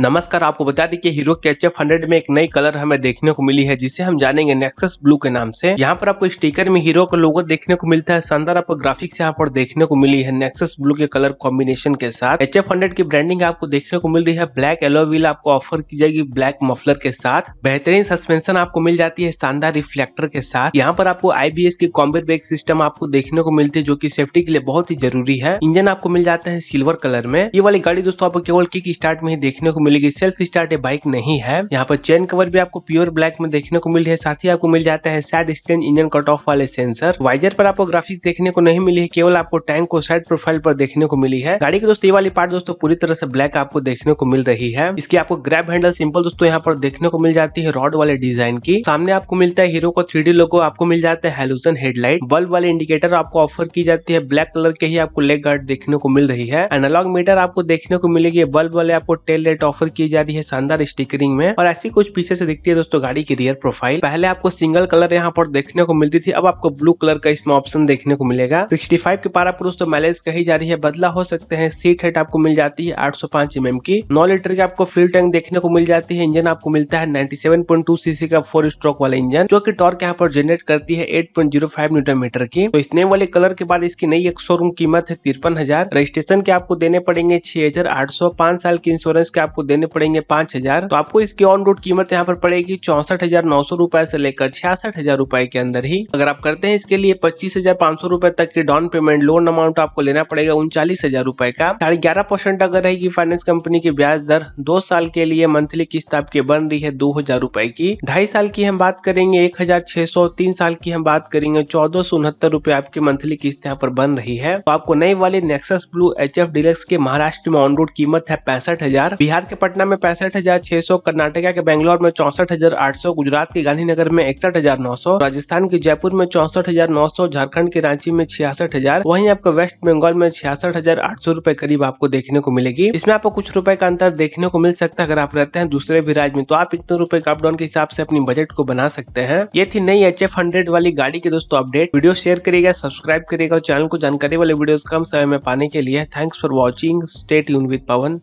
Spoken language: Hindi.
नमस्कार आपको बता दें कि हीरो के एच हंड्रेड में एक नई कलर हमें देखने को मिली है जिसे हम जानेंगे नेक्सस ब्लू के नाम से यहाँ पर आपको स्टिकर में हीरो का लोगो देखने को मिलता है शानदार आपको ग्राफिक्स यहाँ पर देखने को मिली है नेक्सस ब्लू के कलर कॉम्बिनेशन के साथ एच हंड्रेड की ब्रांडिंग आपको देखने को मिल रही है ब्लैक एलोविल आपको ऑफर की जाएगी ब्लैक मफलर के साथ बेहतरीन सस्पेंशन आपको मिल जाती है शानदार रिफ्लेक्टर के साथ यहाँ पर आपको एस की कॉम्बेट ब्रेक सिस्टम आपको देखने को मिलती है जो की सेफ्टी के लिए बहुत ही जरूरी है इंजन आपको मिल जाता है सिल्वर कलर में ये वाली गाड़ी दोस्तों आपको केवल किक स्टार्ट में ही देखने को मिलेगी सेल्फ स्टार्ट बाइक नहीं है यहाँ पर चेन कवर भी आपको प्योर ब्लैक में देखने को मिल है साथ ही आपको मिल जाता है side stand engine cut off वाले सेंसर वाइजर पर आपको ग्राफिक्स देखने को नहीं मिली है केवल आपको टैंक को साइड प्रोफाइल पर देखने को मिली है गाड़ी की दोस्तों ये वाली पार्ट दोस्तों पूरी तरह से ब्लैक आपको देखने को मिल रही है इसकी आपको ग्रैप हैंडल सिंपल दोस्तों यहाँ पर देखने को मिल जाती है रॉड वाले डिजाइन की सामने आपको मिलता है हीरो को थ्री लोगो आपको मिल जाता है हेलोजन हेडलाइट बल्ब वाले इंडिकेटर आपको ऑफर की जाती है ब्लैक कलर के ही आपको लेग गार्ड देखने को मिल रही है एनालॉग मीटर आपको देखने को मिलेगी बल्ब वाले आपको टेल लाइट ऑफर की जा रही है शानदार स्टिकरिंग में और ऐसी कुछ पीछे से दिखती है दोस्तों गाड़ी की रियर प्रोफाइल पहले आपको सिंगल कलर यहाँ पर देखने को मिलती थी अब आपको ब्लू कलर का इसमें ऑप्शन देखने को मिलेगा सिक्सटी फाइव के पारा पुरुष दोस्तों माइलेज कही जा रही है बदला हो सकते हैं सीट हेट आपको मिल जाती है आठ सौ पांच एम mm की नौ लीटर की आपको फ्यूल टैंक देखने को मिल जाती है इंजन आपको मिलता है ninety seven point two CC का फोर स्ट्रोक वाला इंजन जो की टॉर्क यहाँ पर जनरेट करती है eight point zero five newton metre की तो इसने वाले कलर के बाद इसकी नई एक शोरूम कीमत है तिरपन हजार रजिस्ट्रेशन के आपको देने पड़ेंगे छह हजार आठ सौ पांच साल की इंश्योरेंस के आपको आपको देने पड़ेंगे पांच हजार तो आपको इसकी ऑन रोड कीमत यहाँ पर पड़ेगी चौसठ हजार नौ सौ रूपये से लेकर छियासठ हजार रूपए के अंदर ही अगर आप करते हैं इसके लिए पच्चीस हजार पांच सौ रूपए तक की डाउन पेमेंट लोन अमाउंट आपको लेना पड़ेगा उनचालीस हजार रूपए का साढ़े ग्यारह परसेंट अगर रहेगी फाइनेंस कंपनी की ब्याज दर दो साल के लिए मंथली किस्त आपकी बन रही है दो हजार रूपए की ढाई साल की हम बात करेंगे एक हजार छह सौ तीन साल की हम बात करेंगे चौदह सौ उनहत्तर रूपए आपकी मंथली किस्त यहाँ पर बन रही है तो आपको नए वाले Nexus blue H F Deluxe के महाराष्ट्र में ऑन रोड कीमत है पैंसठ हजार बिहार के पटना में पैंसठ हजार छह सौ कर्नाटका के बेंगलोर में चौसठ हजार आठ सौ गुजरात के गांधीनगर में इकसठ हजार नौ सौ राजस्थान के जयपुर में चौसठ हजार नौ सौ झारखंड के रांची में छियासठ हजार वहीं आपको वेस्ट बंगाल में छियासठ हजार आठ सौ रूपए करीब आपको देखने को मिलेगी इसमें आपको कुछ रुपए का अंतर देखने को मिल सकता है अगर आप रहते हैं दूसरे भी राज्य में तो आप इतने रूपए का अपडाउन के हिसाब से अपनी बजट को बना सकते हैं ये थी नई एच एफ हंड्रेड वाली गाड़ी की दोस्तों अपडेट वीडियो शेयर करिएगा सब्सक्राइब करेगा और चैनल को जानकारी वाले वीडियो कम समय में पाने के लिए thanks for watching stay tuned with Pawan